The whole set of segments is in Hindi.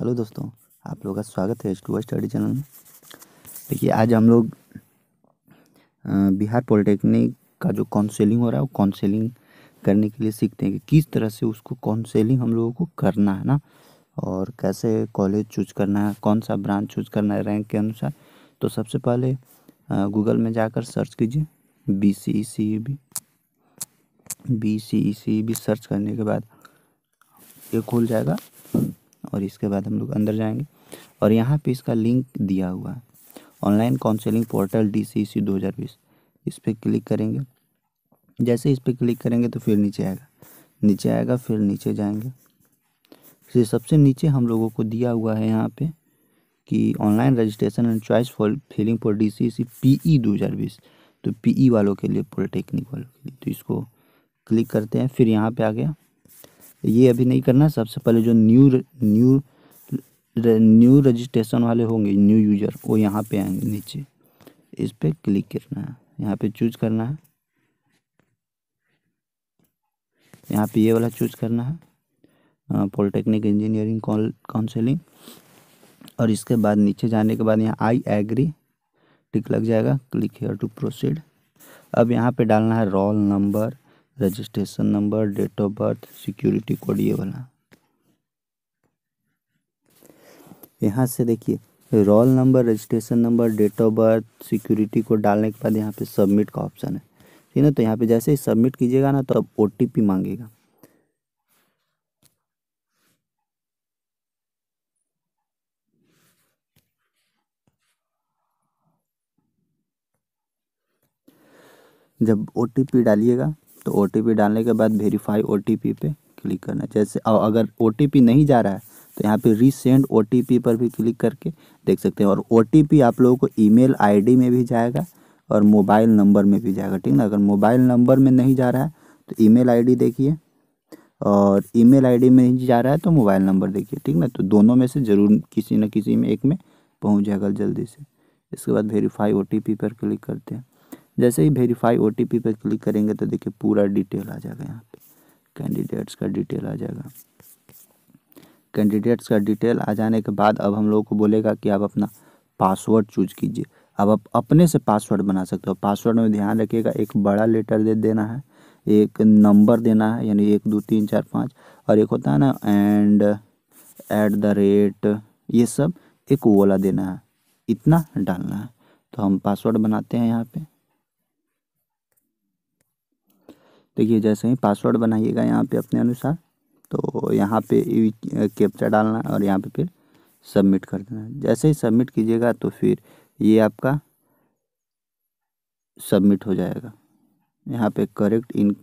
हेलो दोस्तों आप लोगों का स्वागत है स्टूअर स्टडी चैनल में देखिए आज हम लोग बिहार पॉलिटेक्निक का जो काउंसलिंग हो रहा है वो काउंसलिंग करने के लिए सीखते हैं कि किस तरह से उसको काउंसलिंग हम लोगों को करना है ना और कैसे कॉलेज चूज करना है कौन सा ब्रांच चूज करना है रैंक के अनुसार तो सबसे पहले गूगल में जाकर सर्च कीजिए B C C B B C E C B search करने के बाद ये खुल जाएगा और इसके बाद हम लोग अंदर जाएंगे और यहाँ पे इसका लिंक दिया हुआ है online counselling portal D C C दो हज़ार बीस इस पर क्लिक करेंगे जैसे इस पर क्लिक करेंगे तो फिर नीचे आएगा नीचे आएगा फिर नीचे जाएंगे फिर सबसे नीचे हम लोगों को दिया हुआ है यहाँ पे कि online registration and choice for filling for D C C P E दो हज़ार बीस तो पी ई e वालों के लिए पॉलिटेक्निक वालों के लिए तो इसको क्लिक करते हैं फिर यहाँ पे आ गया ये अभी नहीं करना है सबसे पहले जो न्यू न्यू न्यू रजिस्ट्रेशन वाले होंगे न्यू यूजर वो यहाँ पे आएंगे नीचे इस पर क्लिक करना है यहाँ पे चूज करना है यहाँ पे ये वाला चूज करना है पॉलिटेक्निक इंजीनियरिंग काउंसिलिंग और इसके बाद नीचे जाने के बाद यहाँ आई एग्री टिक लग जाएगा क्लिक हेयर टू प्रोसीड अब यहाँ पे डालना है roll number registration number date of birth security code ये वाला यहाँ से देखिए roll number registration number date of birth security code डालने के बाद यहाँ पे सबमिट का ऑप्शन है ठीक है तो यहाँ पे जैसे ही सबमिट कीजिएगा ना तो अब ओ मांगेगा जब ओ डालिएगा तो ओ डालने के बाद वेरीफाई ओ पे क्लिक करना है जैसे और अगर ओ नहीं जा रहा है तो यहाँ पे रीसेंड ओ पर भी क्लिक करके देख सकते हैं और ओ आप लोगों को ईमेल आईडी में भी जाएगा और मोबाइल नंबर में भी जाएगा ठीक ना अगर मोबाइल नंबर में नहीं जा रहा है तो ईमेल आईडी देखिए और ईमेल आईडी में नहीं जा रहा है तो मोबाइल नंबर देखिए ठीक ना तो दोनों में से ज़रूर किसी न किसी में एक में पहुँच जाएगा जल्दी से इसके बाद वेरीफाई ओ पर क्लिक करते हैं जैसे ही वेरीफाई ओ टी पी पर क्लिक करेंगे तो देखिए पूरा डिटेल आ जाएगा यहाँ पे कैंडिडेट्स का डिटेल आ जाएगा कैंडिडेट्स का डिटेल आ जाने के बाद अब हम लोगों को बोलेगा कि आप अपना पासवर्ड चूज कीजिए अब आप अपने से पासवर्ड बना सकते हो पासवर्ड में ध्यान रखिएगा एक बड़ा लेटर दे देना है एक नंबर देना है यानी एक दो तीन चार पाँच और एक होता है ना एंड एट द रेट ये सब एक वाला देना है इतना डालना है तो हम पासवर्ड बनाते हैं यहाँ पे देखिए तो जैसे ही पासवर्ड बनाइएगा यहाँ पे अपने अनुसार तो यहाँ पे कैप्चा डालना और यहाँ पे फिर सबमिट कर देना जैसे ही सबमिट कीजिएगा तो फिर ये आपका सबमिट हो जाएगा यहाँ पे correct in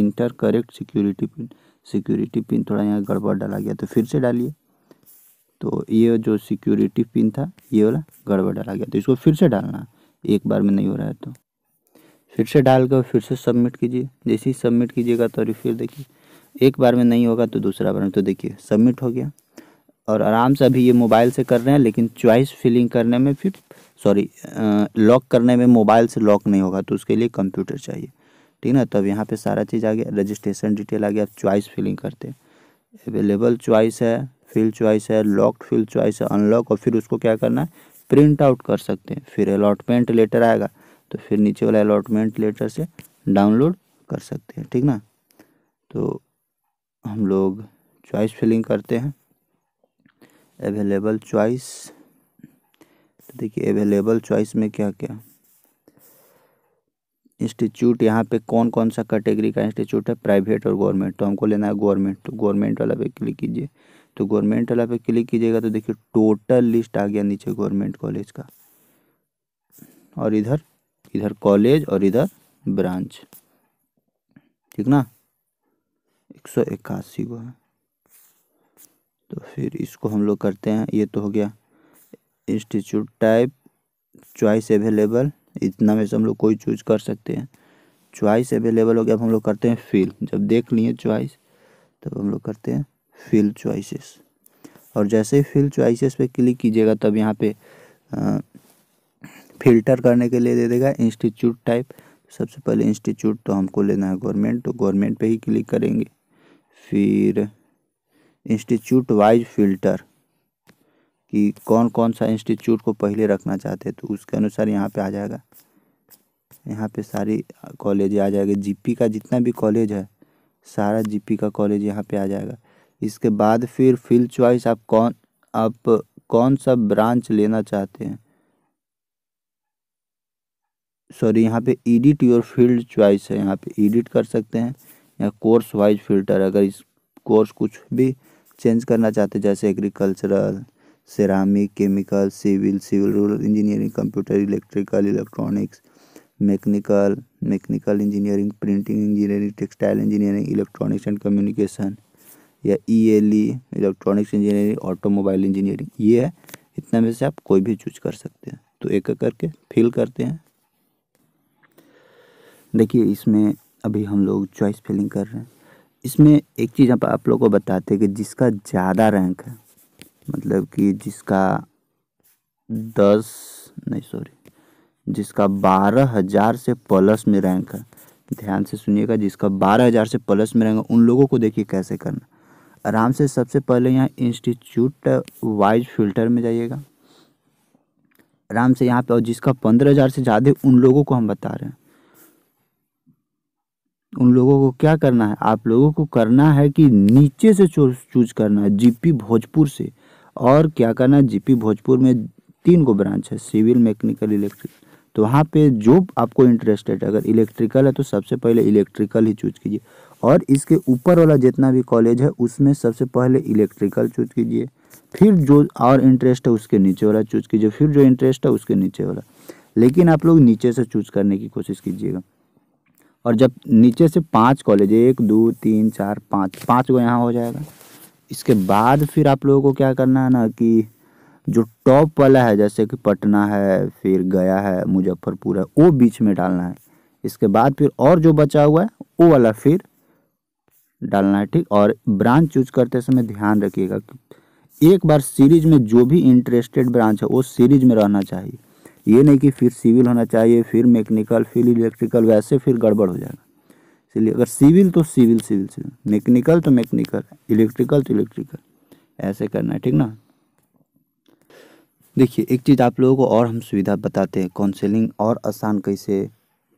enter correct security pin security pin थोड़ा यहाँ गड़बड़ डाला गया तो फिर से डालिए तो ये जो सिक्योरिटी पिन था ये वाला गड़बड़ डाला गया तो इसको फिर से डालना एक बार में नहीं हो रहा है तो फिर से डालकर फिर से सबमिट कीजिए जैसे ही सबमिट कीजिएगा तो फिर देखिए एक बार में नहीं होगा तो दूसरा बार में तो देखिए सबमिट हो गया और आराम से अभी ये मोबाइल से कर रहे हैं लेकिन चॉइस फिलिंग करने में फिर सॉरी लॉक करने में मोबाइल से लॉक नहीं होगा तो उसके लिए कंप्यूटर चाहिए ठीक ना तो अब यहाँ पे सारा चीज़ आ गया रजिस्ट्रेशन डिटेल आ गया चॉइस फिलिंग करते हैं अवेलेबल चॉइस है फील्ड चॉइस है लॉक्ड फिल चॉइस है अनलॉक और फिर उसको क्या करना है प्रिंट आउट कर सकते हैं फिर अलॉटमेंट लेटर आएगा तो फिर नीचे वाला अलॉटमेंट लेटर से डाउनलोड कर सकते हैं ठीक ना तो हम लोग चॉइस फिलिंग करते हैं अवेलेबल चॉइस तो देखिए अवेलेबल चॉइस में क्या क्या इंस्टीट्यूट यहाँ पे कौन कौन सा कैटेगरी का इंस्टीट्यूट है प्राइवेट और गवर्नमेंट तो हमको लेना है गवर्नमेंट तो गवर्नमेंट वाला पे क्लिक कीजिए तो गवर्नमेंट वाला पे क्लिक कीजिएगा तो देखिए टोटल लिस्ट आ गया नीचे गवर्नमेंट कॉलेज का और इधर इधर कॉलेज और इधर ब्रांच ठीक ना एक सौ इक्यासी को है तो फिर इसको हम लोग करते हैं ये तो हो गया इंस्टीट्यूट टाइप चॉइस अवेलेबल इतना में से हम लोग कोई चूज कर सकते हैं चॉइस अवेलेबल हो गया अब हम लोग करते हैं फिल जब देख लिए चॉइस तब हम लोग करते हैं फिल चॉइसेस और जैसे ही फिल चॉइसेस पे क्लिक कीजिएगा तब यहाँ पे फिल्टर करने के लिए दे देगा इंस्टीट्यूट टाइप सबसे पहले इंस्टीट्यूट तो हमको लेना है गवर्नमेंट तो गवर्नमेंट पे ही क्लिक करेंगे फिर इंस्टीट्यूट वाइज फिल्टर कि कौन कौन सा इंस्टीट्यूट को पहले रखना चाहते हैं तो उसके अनुसार यहाँ पे आ जाएगा यहाँ पे सारी कॉलेज आ जाएगा जीपी का जितना भी कॉलेज है सारा जीपी का कॉलेज यहाँ पे आ जाएगा इसके बाद फिर फील्ड चॉइस आप कौन आप कौन सा ब्रांच लेना चाहते हैं सॉरी यहाँ पे एडिट योर फील्ड च्वाइस है यहाँ पे एडिट कर सकते हैं या कोर्स वाइज फिल्टर अगर इस कोर्स कुछ भी चेंज करना चाहते हैं जैसे agricultural ceramic chemical civil civil rural engineering computer electrical electronics mechanical mechanical engineering printing engineering textile engineering electronics and communication या E L E electronics engineering automobile engineering ये है इतना में से आप कोई भी चूज कर सकते हैं तो एक एक करके फिल करते हैं देखिए इसमें अभी हम लोग चॉइस फिलिंग कर रहे हैं इसमें एक चीज़ आप आप लोग को बताते हैं कि जिसका ज़्यादा रैंक है मतलब कि जिसका दस नहीं सॉरी जिसका बारह हज़ार से प्लस में रैंक है ध्यान से सुनिएगा जिसका बारह हज़ार से प्लस में है उन लोगों को देखिए कैसे करना आराम से सबसे पहले यहाँ इंस्टीट्यूट वाइज फिल्टर में जाइएगा आराम से यहाँ पे और जिसका पंद्रह हज़ार से ज़्यादा उन लोगों को हम बता रहे हैं उन लोगों को क्या करना है आप लोगों को करना है कि नीचे से चूज करना है जीपी भोजपुर से और क्या करना है जीपी भोजपुर में तीन को ब्रांच है सिविल मैकेनिकल इलेक्ट्रिक तो वहाँ पे जो आपको इंटरेस्टेड है अगर इलेक्ट्रिकल है तो सबसे पहले इलेक्ट्रिकल ही चूज कीजिए और इसके ऊपर वाला जितना भी कॉलेज है उसमें सबसे पहले इलेक्ट्रिकल चूज कीजिए फिर जो और इंटरेस्ट है उसके नीचे वाला चूज कीजिए फिर जो इंटरेस्ट है उसके नीचे वाला लेकिन आप लोग नीचे से चूज करने की कोशिश कीजिएगा और जब नीचे से पांच कॉलेज एक दो तीन चार पाँच पाँच को यहाँ हो जाएगा इसके बाद फिर आप लोगों को क्या करना है ना कि जो टॉप वाला है जैसे कि पटना है फिर गया है मुजफ्फरपुर है वो बीच में डालना है इसके बाद फिर और जो बचा हुआ है वो वाला फिर डालना है ठीक और ब्रांच चूज करते समय ध्यान रखिएगा कि एक बार सीरीज में जो भी इंटरेस्टेड ब्रांच है वो सीरीज में रहना चाहिए ये नहीं कि फिर सिविल होना चाहिए फिर मैकेनिकल फिर इलेक्ट्रिकल वैसे फिर गड़बड़ हो जाएगा इसलिए अगर सिविल तो सिविल सिविल सिविल मैकेनिकल तो मैकेनिकल इलेक्ट्रिकल तो इलेक्ट्रिकल ऐसे करना है ठीक ना देखिए एक चीज़ आप लोगों को और हम सुविधा बताते हैं काउंसिलिंग और आसान कैसे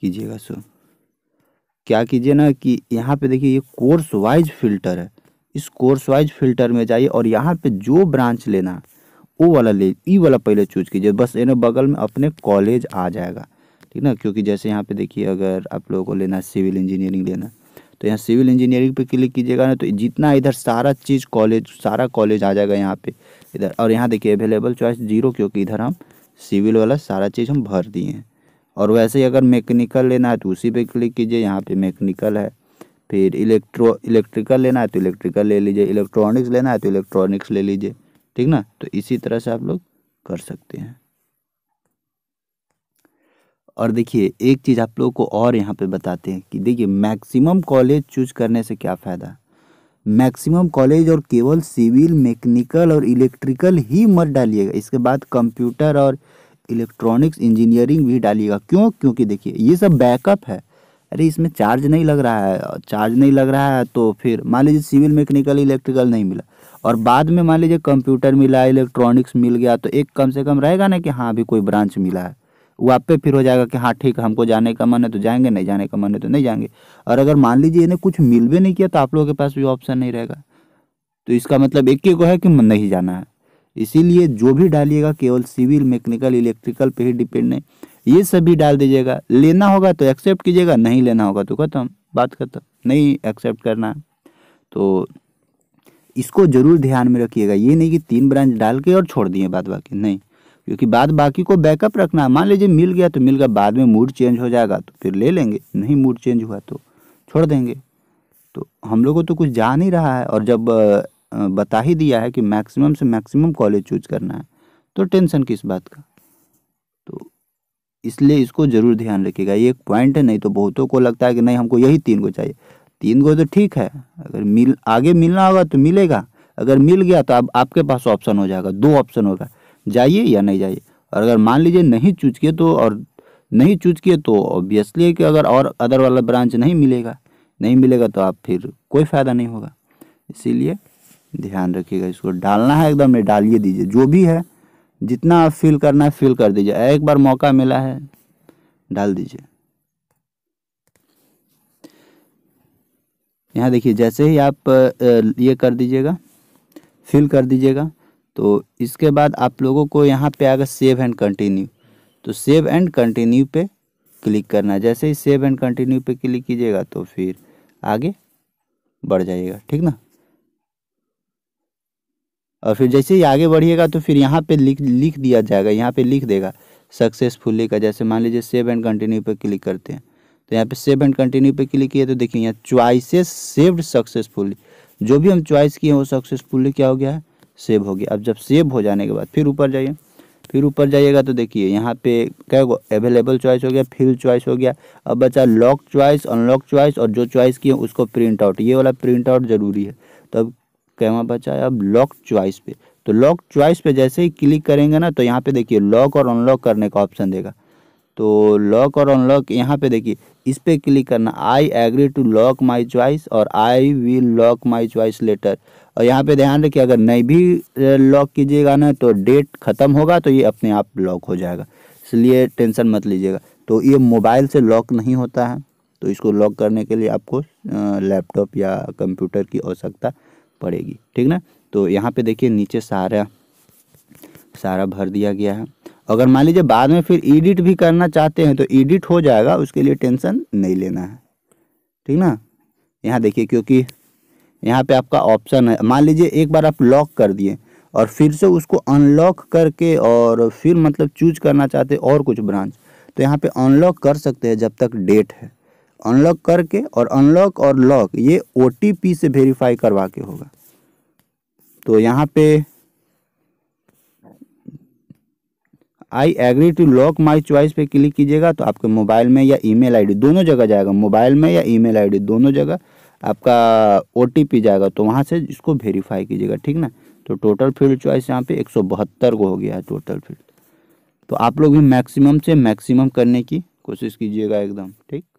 कीजिएगा सो क्या कीजिए ना कि यहाँ पे देखिए ये कोर्स वाइज फिल्टर है इस कोर्स वाइज फिल्टर में जाइए और यहाँ पे जो ब्रांच लेना वो वाला ले ई वाला पहले चूज कीजिए बस ये ना बगल में अपने कॉलेज आ जाएगा ठीक ना क्योंकि जैसे यहाँ पे देखिए अगर आप लोगों को लेना है सिविल इंजीनियरिंग लेना तो यहाँ सिविल इंजीनियरिंग पे क्लिक कीजिएगा ना तो जितना इधर सारा चीज़ कॉलेज सारा कॉलेज आ जाएगा यहाँ पे इधर और यहाँ देखिए अवेलेबल चॉइस जीरो क्योंकि इधर हम सिविल वाला सारा चीज़ हम भर दिए हैं और वैसे ही अगर मैकेनिकल लेना है तो उसी पर क्लिक कीजिए यहाँ पर मैकेनिकल है फिर इलेक्ट्रो इलेक्ट्रिकल लेना है तो इलेक्ट्रिकल ले लीजिए इलेक्ट्रॉनिक्स लेना है तो इलेक्ट्रॉनिक्स ले लीजिए ठीक ना तो इसी तरह से आप लोग कर सकते हैं और देखिए एक चीज़ आप लोगों को और यहाँ पे बताते हैं कि देखिए मैक्सिमम कॉलेज चूज करने से क्या फ़ायदा मैक्सिमम कॉलेज और केवल सिविल मैकेनिकल और इलेक्ट्रिकल ही मत डालिएगा इसके बाद कंप्यूटर और इलेक्ट्रॉनिक्स इंजीनियरिंग भी डालिएगा क्यों क्योंकि देखिए ये सब बैकअप है अरे इसमें चार्ज नहीं लग रहा है चार्ज नहीं लग रहा है तो फिर मान लीजिए सिविल मैकेनिकल इलेक्ट्रिकल नहीं मिला और बाद में मान लीजिए कंप्यूटर मिला इलेक्ट्रॉनिक्स मिल गया तो एक कम से कम रहेगा ना कि हाँ अभी कोई ब्रांच मिला है वो आप पे फिर हो जाएगा कि हाँ ठीक हमको जाने का मन है तो जाएंगे नहीं जाने का मन है तो नहीं जाएंगे और अगर मान लीजिए इन्हें कुछ मिल भी नहीं किया तो आप लोगों के पास भी ऑप्शन नहीं रहेगा तो इसका मतलब एक ही को है कि नहीं जाना है इसीलिए जो भी डालिएगा केवल सिविल मैकेनिकल इलेक्ट्रिकल पे ही डिपेंड है ये सब भी डाल दीजिएगा लेना होगा तो एक्सेप्ट कीजिएगा नहीं लेना होगा तो खत्म बात खत्म नहीं एक्सेप्ट करना है तो इसको जरूर ध्यान में रखिएगा ये नहीं कि तीन ब्रांच डाल के और छोड़ दिए बाद बाकी नहीं क्योंकि बाद बाकी को बैकअप रखना मान लीजिए मिल गया तो मिल गया बाद में मूड चेंज हो जाएगा तो फिर ले लेंगे नहीं मूड चेंज हुआ तो छोड़ देंगे तो हम लोग को तो कुछ जा नहीं रहा है और जब बता ही दिया है कि मैक्सिमम से मैक्सिमम कॉलेज चूज करना है तो टेंशन किस बात का तो इसलिए इसको ज़रूर ध्यान रखिएगा ये एक पॉइंट है नहीं तो बहुतों को लगता है कि नहीं हमको यही तीन को चाहिए तीन गो तो ठीक है अगर मिल आगे मिलना होगा तो मिलेगा अगर मिल गया तो अब आपके पास ऑप्शन हो जाएगा दो ऑप्शन होगा जाइए या नहीं जाइए और अगर मान लीजिए नहीं चूज किए तो और नहीं चूज किए तो ऑब्वियसली कि अगर और अदर वाला ब्रांच नहीं मिलेगा नहीं मिलेगा तो आप फिर कोई फ़ायदा नहीं होगा इसीलिए ध्यान रखिएगा इसको डालना है एकदम डालिए दीजिए जो भी है जितना आप फील करना है फील कर दीजिए एक बार मौका मिला है डाल दीजिए यहाँ देखिए जैसे ही आप ये कर दीजिएगा फिल कर दीजिएगा तो इसके बाद आप लोगों को यहाँ पे आएगा सेव एंड कंटिन्यू तो सेव एंड कंटिन्यू पे क्लिक करना जैसे ही सेव एंड कंटिन्यू पे क्लिक कीजिएगा तो फिर आगे बढ़ जाइएगा ठीक ना और फिर जैसे ही आगे बढ़िएगा तो फिर यहाँ पे लिख लिख दिया जाएगा यहाँ पे लिख देगा सक्सेसफुली का जैसे मान लीजिए सेव एंड कंटिन्यू पे क्लिक करते हैं तो यहाँ पे सेव एंड कंटिन्यू पे क्लिक किए तो देखिए यहाँ च्वाइसेस सेव्ड सक्सेसफुली जो भी हम च्वाइस किए हैं वो सक्सेसफुली क्या हो गया है सेव हो गया अब जब सेव हो जाने के बाद फिर ऊपर जाइए फिर ऊपर जाइएगा तो देखिए यहाँ पे क्या होगा अवेलेबल चॉइस हो गया फिल चॉइस हो गया अब बचा लॉक चॉइस अनलॉक चॉइस और जो चॉइस किए उसको प्रिंट आउट ये वाला प्रिंट आउट जरूरी है तो अब क्या बचा है अब लॉक चॉइस पे तो लॉक चॉइस पे जैसे ही क्लिक करेंगे ना तो यहाँ पे देखिए लॉक और अनलॉक करने का ऑप्शन देगा तो लॉक और अनलॉक यहाँ पे देखिए इस पर क्लिक करना I agree to lock my choice और I will lock my choice letter और यहाँ पे ध्यान रखिए अगर नहीं भी लॉक कीजिएगा ना तो डेट ख़त्म होगा तो ये अपने आप लॉक हो जाएगा इसलिए टेंशन मत लीजिएगा तो ये मोबाइल से लॉक नहीं होता है तो इसको लॉक करने के लिए आपको लैपटॉप या कंप्यूटर की आवश्यकता पड़ेगी ठीक ना तो यहाँ पे देखिए नीचे सारा सारा भर दिया गया है अगर मान लीजिए बाद में फिर एडिट भी करना चाहते हैं तो एडिट हो जाएगा उसके लिए टेंशन नहीं लेना है ठीक ना यहाँ देखिए क्योंकि यहाँ पे आपका ऑप्शन है मान लीजिए एक बार आप लॉक कर दिए और फिर से उसको अनलॉक करके और फिर मतलब चूज करना चाहते और कुछ ब्रांच तो यहाँ पे अनलॉक कर सकते हैं जब तक डेट है अनलॉक करके और अनलॉक और लॉक ये ओ से वेरीफाई करवा के होगा तो यहाँ पे I agree to lock my choice पे क्लिक कीजिएगा तो आपके मोबाइल में या ई मेल दोनों जगह जाएगा मोबाइल में या ई मेल दोनों जगह आपका ओ जाएगा तो वहाँ से इसको वेरीफाई कीजिएगा ठीक ना तो टोटल फील्ड चॉइस यहाँ पे एक को हो गया है टोटल फील्ड तो आप लोग भी मैक्सिमम से मैक्सिमम करने की कोशिश कीजिएगा एकदम ठीक